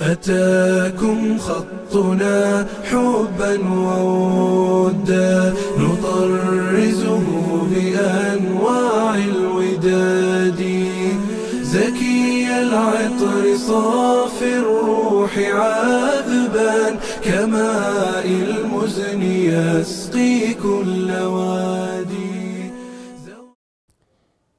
أتاكم خطنا حبا وودا نطرزه بأنواع الوداد زكي العطر صاف الروح عذبا كماء المزن يسقي كل واد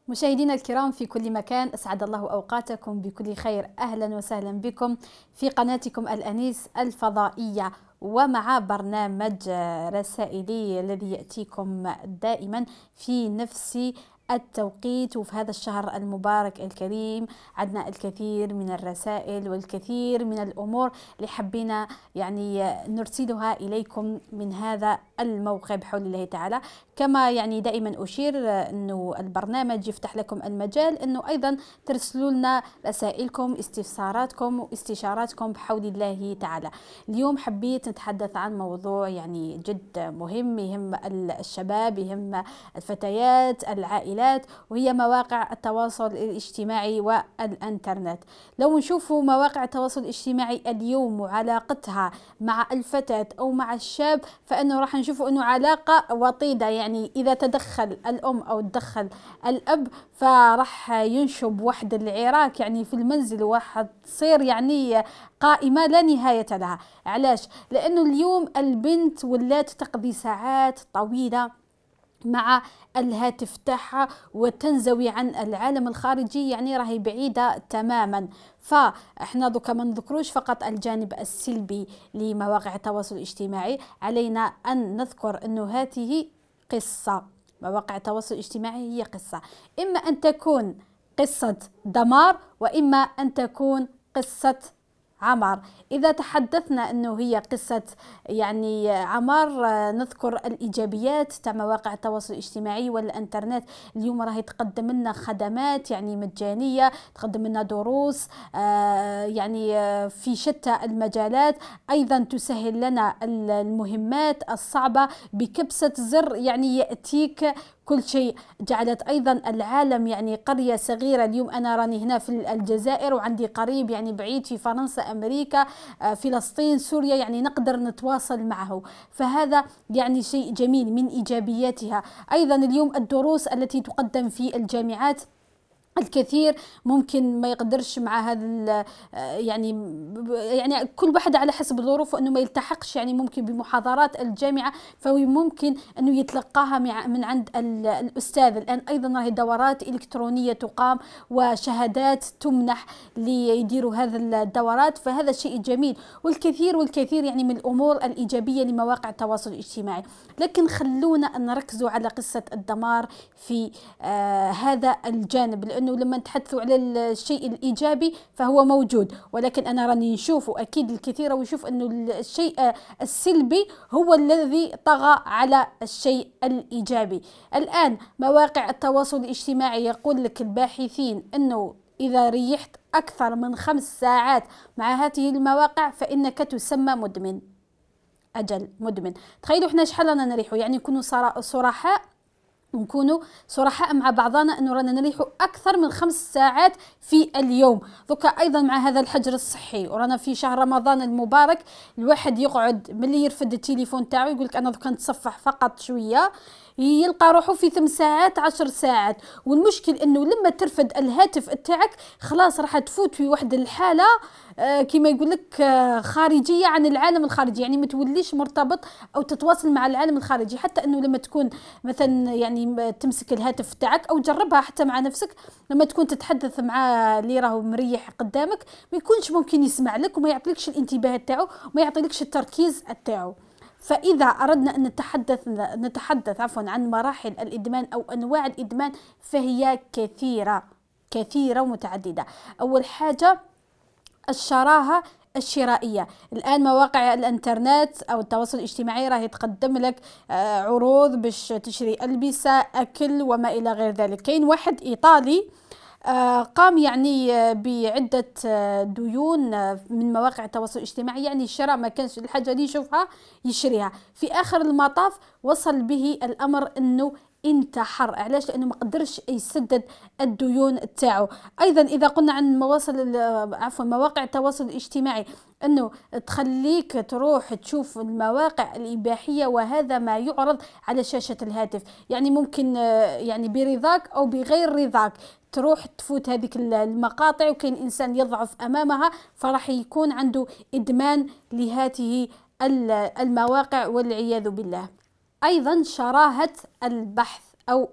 مشاهدينا الكرام في كل مكان أسعد الله أوقاتكم بكل خير أهلا وسهلا بكم في قناتكم الأنيس الفضائية ومع برنامج رسائلي الذي يأتيكم دائما في نفس التوقيت وفي هذا الشهر المبارك الكريم عندنا الكثير من الرسائل والكثير من الأمور اللي حبينا يعني نرسلها إليكم من هذا الموقع بحول الله تعالى كما يعني دائما أشير أنه البرنامج يفتح لكم المجال أنه أيضا ترسلوا لنا رسائلكم استفساراتكم واستشاراتكم بحول الله تعالى اليوم حبيت نتحدث عن موضوع يعني جد مهم يهم الشباب يهم الفتيات العائلة التفضيلات وهي مواقع التواصل الاجتماعي والانترنت لو نشوفوا مواقع التواصل الاجتماعي اليوم وعلاقتها مع الفتاة أو مع الشاب فإنه راح نشوفوا أنه علاقة وطيدة يعني إذا تدخل الأم أو تدخل الأب فراح ينشب واحد العراك يعني في المنزل واحد تصير يعني قائمة لا نهاية لها علاش؟ لأنه اليوم البنت ولات تقضي ساعات طويلة مع الهاتف تاعها وتنزوي عن العالم الخارجي يعني راهي بعيده تماما فاحنا دوكا ما نذكروش فقط الجانب السلبي لمواقع التواصل الاجتماعي علينا ان نذكر انه هذه قصه مواقع التواصل الاجتماعي هي قصه اما ان تكون قصه دمار واما ان تكون قصه عمر إذا تحدثنا أنه هي قصة يعني عمر نذكر الإيجابيات تاع مواقع التواصل الاجتماعي والإنترنت اليوم راهي تقدم لنا خدمات يعني مجانية تقدم لنا دروس آه، يعني آه، في شتى المجالات أيضا تسهل لنا المهمات الصعبة بكبسة زر يعني يأتيك كل شيء جعلت أيضا العالم يعني قرية صغيرة اليوم أنا راني هنا في الجزائر وعندي قريب يعني بعيد في فرنسا أمريكا آه، فلسطين سوريا يعني نقدر نتواصل معه فهذا يعني شيء جميل من إيجابياتها أيضا اليوم الدروس التي تقدم في الجامعات الكثير ممكن ما يقدرش مع هذا آه، يعني يعني كل واحد على حسب ظروفه انه ما يلتحقش يعني ممكن بمحاضرات الجامعه فهو ممكن انه يتلقاها من عند الاستاذ الان ايضا راهي دورات الكترونيه تقام وشهادات تمنح ليديروا هذا الدورات فهذا شيء جميل والكثير والكثير يعني من الامور الايجابيه لمواقع التواصل الاجتماعي لكن خلونا نركزوا على قصه الدمار في آه هذا الجانب لأن لانه لما نتحدثوا على الشيء الايجابي فهو موجود ولكن انا راني نشوف اكيد الكثير ويشوف انه الشيء آه، السلبي هو الذي طغى على الشيء الايجابي الان مواقع التواصل الاجتماعي يقول لك الباحثين انه إذا ريحت أكثر من خمس ساعات مع هذه المواقع فإنك تسمى مدمن أجل مدمن تخيلوا إحنا شحال رانا نريحوا يعني نكونوا صراحه نكونوا صرحاء مع بعضنا انه رانا نريحوا اكثر من خمس ساعات في اليوم دوكا ايضا مع هذا الحجر الصحي ورانا في شهر رمضان المبارك الواحد يقعد ملي يرفد التليفون تاعو يقول لك انا دوكا نتصفح فقط شويه يلقى روحه في ثم ساعات عشر ساعات والمشكل انه لما ترفد الهاتف تاعك خلاص راح تفوت في واحد الحاله آه، كما يقول لك آه، خارجيه عن العالم الخارجي يعني ما توليش مرتبط او تتواصل مع العالم الخارجي حتى انه لما تكون مثلا يعني تمسك الهاتف تاعك او جربها حتى مع نفسك لما تكون تتحدث مع اللي راهو مريح قدامك ما يكونش ممكن يسمع لك وما يعطيكش الانتباه تاعو وما يعطيكش التركيز تاعو فإذا أردنا أن نتحدث نتحدث عفوا عن مراحل الإدمان أو أنواع الإدمان فهي كثيرة كثيرة ومتعددة أول حاجة الشراهة الشرائيه الان مواقع الانترنت او التواصل الاجتماعي راهي تقدم لك آه، عروض باش تشري البسه اكل وما الى غير ذلك كاين واحد ايطالي آه، قام يعني آه، بعدة آه، ديون من مواقع التواصل الاجتماعي يعني شراء ما كانش الحاجة اللي يشوفها يشريها في آخر المطاف وصل به الأمر أنه انتحر علاش لانه ما قدرش يسدد الديون تاعو ايضا اذا قلنا عن مواصل عفوا مواقع التواصل الاجتماعي انه تخليك تروح تشوف المواقع الاباحيه وهذا ما يعرض على شاشه الهاتف يعني ممكن يعني برضاك او بغير رضاك تروح تفوت هذيك المقاطع وكاين انسان يضعف امامها فراح يكون عنده ادمان لهذه المواقع والعياذ بالله ايضا شراهه البحث او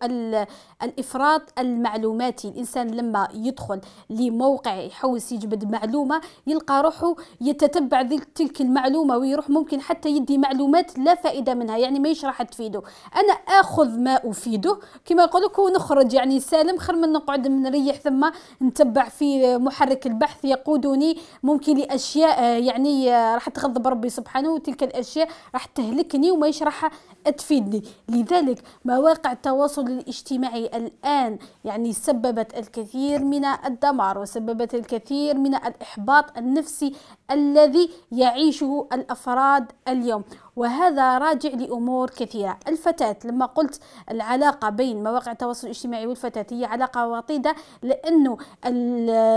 الافراط المعلوماتي الانسان لما يدخل لموقع يحوس يجبد معلومه يلقى روحه يتتبع تلك المعلومه ويروح ممكن حتى يدي معلومات لا فائده منها يعني ماهيش راح تفيده انا اخذ ما افيده كما يقول لك ونخرج يعني سالم خير من نقعد نريح ثم نتبع في محرك البحث يقودني ممكن لاشياء يعني راح تغضب ربي سبحانه وتلك الاشياء راح تهلكني وما راح تفيدني لذلك مواقع التواصل الاجتماعي الآن يعني سببت الكثير من الدمار وسببت الكثير من الإحباط النفسي الذي يعيشه الأفراد اليوم وهذا راجع لأمور كثيرة الفتاة لما قلت العلاقة بين مواقع التواصل الاجتماعي والفتاة هي علاقة وطيدة لأنه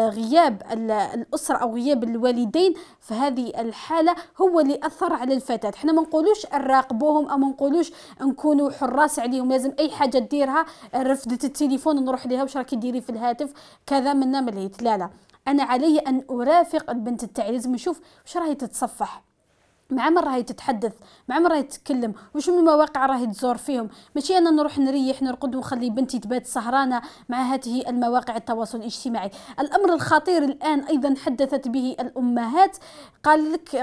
غياب الأسرة أو غياب الوالدين في هذه الحالة هو اللي أثر على الفتاة احنا ما نقولوش نراقبوهم أو ما نقولوش نكونوا حراس عليهم لازم أي حاجة تديرها رفدة التليفون نروح لها واش راكي ديري في الهاتف كذا منا ملهيت لا لا انا علي ان ارافق البنت تاعي لازم نشوف واش راهي تتصفح مع من راهي تتحدث مع من راهي تتكلم وش من المواقع راهي تزور فيهم ماشي انا نروح نريح نرقد ونخلي بنتي تبات سهرانه مع هذه المواقع التواصل الاجتماعي الامر الخطير الان ايضا حدثت به الامهات قال لك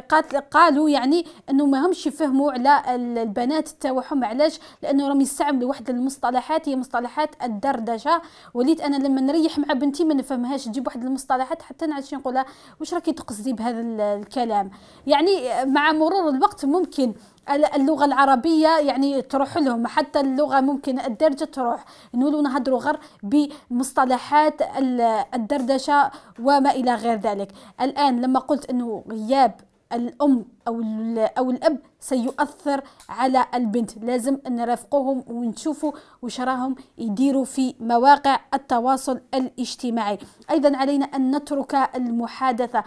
قالوا يعني انه ما همش يفهموا على البنات تاعهم علاش لانه راهم يستعملوا واحد المصطلحات هي مصطلحات الدردشه وليت انا لما نريح مع بنتي ما نفهمهاش نجيب واحد المصطلحات حتى نعرفش نقولها واش راكي تقصدي بهذا الكلام يعني مع مرور الوقت ممكن اللغه العربيه يعني تروح لهم حتى اللغه ممكن الدرجه تروح نقولوا نهضروا غير بمصطلحات الدردشه وما الى غير ذلك الان لما قلت انه غياب الأم أو أو الأب سيؤثر على البنت لازم نرافقوهم ونشوفوا وش راهم يديروا في مواقع التواصل الاجتماعي أيضا علينا أن نترك المحادثة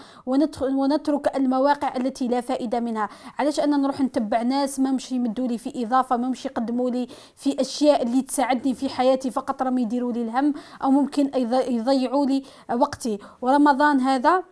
ونترك المواقع التي لا فائدة منها علاش أنا نروح نتبع ناس ما مش يمدوا لي في إضافة ما مش يقدموا لي في أشياء اللي تساعدني في حياتي فقط راهم يديروا لي الهم أو ممكن يضيعوا لي وقتي ورمضان هذا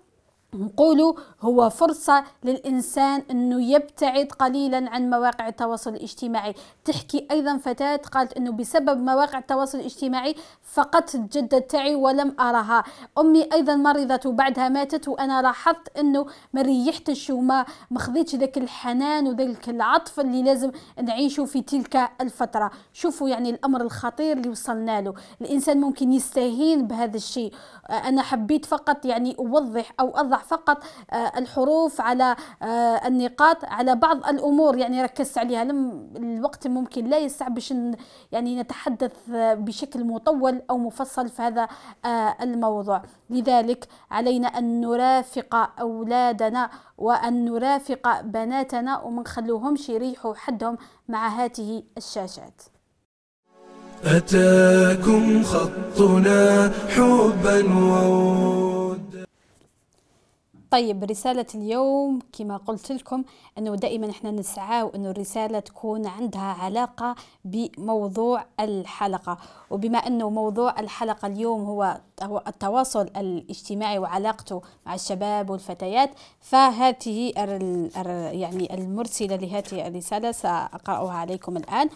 نقولوا هو فرصة للإنسان أنه يبتعد قليلا عن مواقع التواصل الاجتماعي تحكي أيضا فتاة قالت أنه بسبب مواقع التواصل الاجتماعي فقدت الجدة تاعي ولم أرها أمي أيضا مرضت وبعدها ماتت وأنا لاحظت أنه ما ريحتش وما مخذيتش ذاك الحنان وذاك العطف اللي لازم نعيشه في تلك الفترة شوفوا يعني الأمر الخطير اللي وصلنا له الإنسان ممكن يستهين بهذا الشيء أنا حبيت فقط يعني أوضح أو أضع فقط آه، الحروف على آه، النقاط على بعض الامور يعني ركزت عليها لم الوقت ممكن لا يسع باش يعني نتحدث بشكل مطول او مفصل في هذا آه، الموضوع لذلك علينا ان نرافق اولادنا وان نرافق بناتنا وما نخلوهمش يريحوا حدهم مع هاته الشاشات أتاكم خطنا حبا ووفا طيب رسالة اليوم كما قلت لكم أنه دائما إحنا نسعى أنه الرسالة تكون عندها علاقة بموضوع الحلقة وبما أنه موضوع الحلقة اليوم هو التواصل الاجتماعي وعلاقته مع الشباب والفتيات فهذه يعني المرسلة لهذه الرسالة سأقرأها عليكم الآن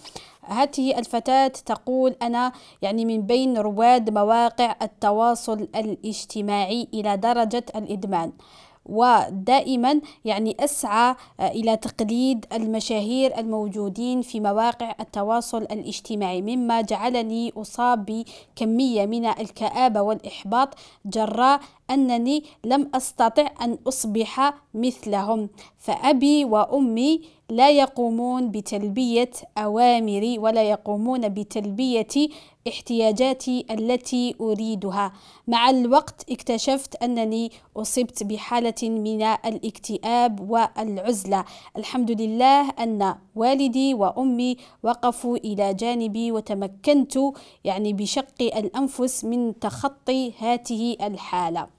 هذه الفتاة تقول أنا يعني من بين رواد مواقع التواصل الاجتماعي إلى درجة الإدمان ودائما يعني أسعى آه، إلى تقليد المشاهير الموجودين في مواقع التواصل الاجتماعي مما جعلني أصاب بكمية من الكآبة والإحباط جراء أنني لم أستطع أن أصبح مثلهم فأبي وأمي لا يقومون بتلبية أوامري ولا يقومون بتلبية احتياجاتي التي أريدها مع الوقت اكتشفت أنني أصبت بحالة من الاكتئاب والعزلة الحمد لله أن والدي وأمي وقفوا إلى جانبي وتمكنت يعني بشق الأنفس من تخطي هذه الحالة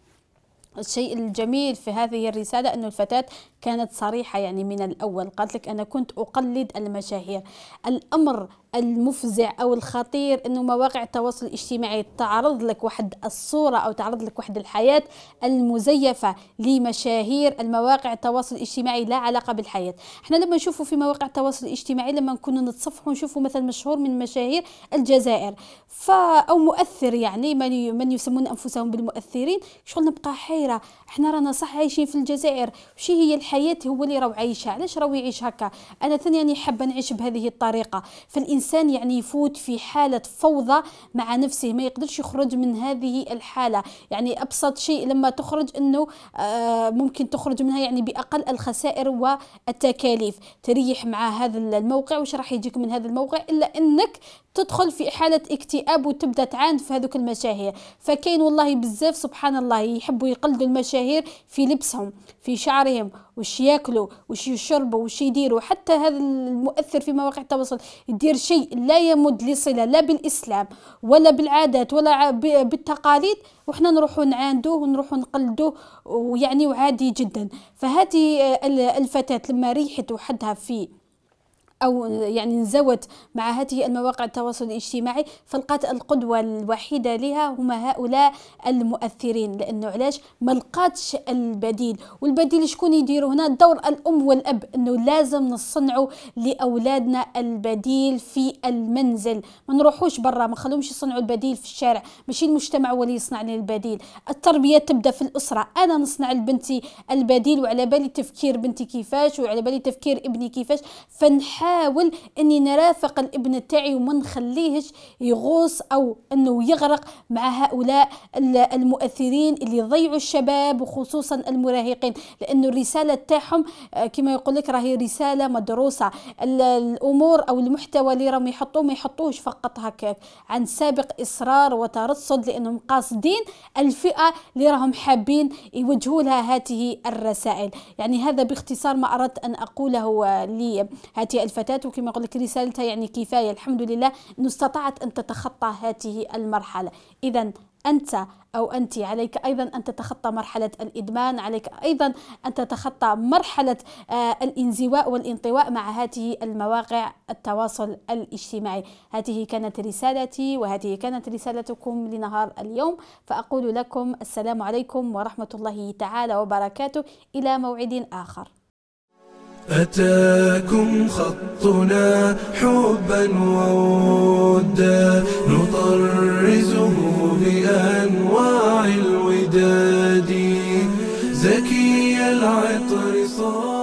الشيء الجميل في هذه الرسالة أن الفتاة كانت صريحة يعني من الأول قالت لك أنا كنت أقلد المشاهير الأمر المفزع أو الخطير أنه مواقع التواصل الاجتماعي تعرض لك واحد الصورة أو تعرض لك واحد الحياة المزيفة لمشاهير المواقع التواصل الاجتماعي لا علاقة بالحياة احنا لما نشوفوا في مواقع التواصل الاجتماعي لما نكونوا نتصفحوا ونشوفه مثلا مشهور من مشاهير الجزائر ف أو مؤثر يعني من, من يسمون أنفسهم بالمؤثرين شغل نبقى حيرة احنا رانا صح عايشين في الجزائر وشي هي الح... الحياه هو اللي راهو عايشها علاش راهو يعيش هكا انا ثاني يعني حابه نعيش بهذه الطريقه فالانسان يعني يفوت في حاله فوضى مع نفسه ما يقدرش يخرج من هذه الحاله يعني ابسط شيء لما تخرج انه آه ممكن تخرج منها يعني باقل الخسائر والتكاليف تريح مع هذا الموقع واش راح يجيك من هذا الموقع الا انك تدخل في حاله اكتئاب وتبدا تعاند في هذوك المشاهير فكاين والله بزاف سبحان الله يحبوا يقلدوا المشاهير في لبسهم في شعرهم وش ياكلوا وش يشربوا وش يديروا حتى هذا المؤثر في مواقع التواصل يدير شيء لا يمد لصله لا بالاسلام ولا بالعادات ولا بالتقاليد وحنا نروحوا نعاندوه ونروحوا نقلدوه ويعني وعادي جدا فهذه الفتاه لما ريحت وحدها في أو يعني انزوت مع هذه المواقع التواصل الاجتماعي فلقات القدوة الوحيدة لها هما هؤلاء المؤثرين لأنه علاش ما لقاتش البديل والبديل شكون يديروا هنا دور الأم والأب أنه لازم نصنعوا لأولادنا البديل في المنزل ما نروحوش برا ما نخلوهمش يصنعوا البديل في الشارع ماشي المجتمع هو اللي يصنع لي البديل التربية تبدأ في الأسرة أنا نصنع لبنتي البديل وعلى بالي تفكير بنتي كيفاش وعلى بالي تفكير ابني كيفاش فنحاول نحاول اني نرافق الابن تاعي وما نخليهش يغوص او انه يغرق مع هؤلاء المؤثرين اللي ضيعوا الشباب وخصوصا المراهقين لانه الرساله تاعهم آه، كما يقول لك راهي رساله مدروسه الامور او المحتوى اللي راهم يحطوه ما يحطوهش فقط هكاك عن سابق اصرار وترصد لانهم قاصدين الفئه اللي راهم حابين يوجهوا لها هذه الرسائل يعني هذا باختصار ما اردت ان اقوله آه، لهذه الفتاة وكما قلت لك رسالتها يعني كفاية الحمد لله أنه استطاعت أن تتخطى هذه المرحلة إذا أنت أو أنت عليك أيضا أن تتخطى مرحلة الإدمان عليك أيضا أن تتخطى مرحلة آه، الانزواء والانطواء مع هذه المواقع التواصل الاجتماعي هذه كانت رسالتي وهذه كانت رسالتكم لنهار اليوم فأقول لكم السلام عليكم ورحمة الله تعالى وبركاته إلى موعد آخر أتاكم خطنا حبا وودا نطرزه بأنواع الوداد زكي العطر صار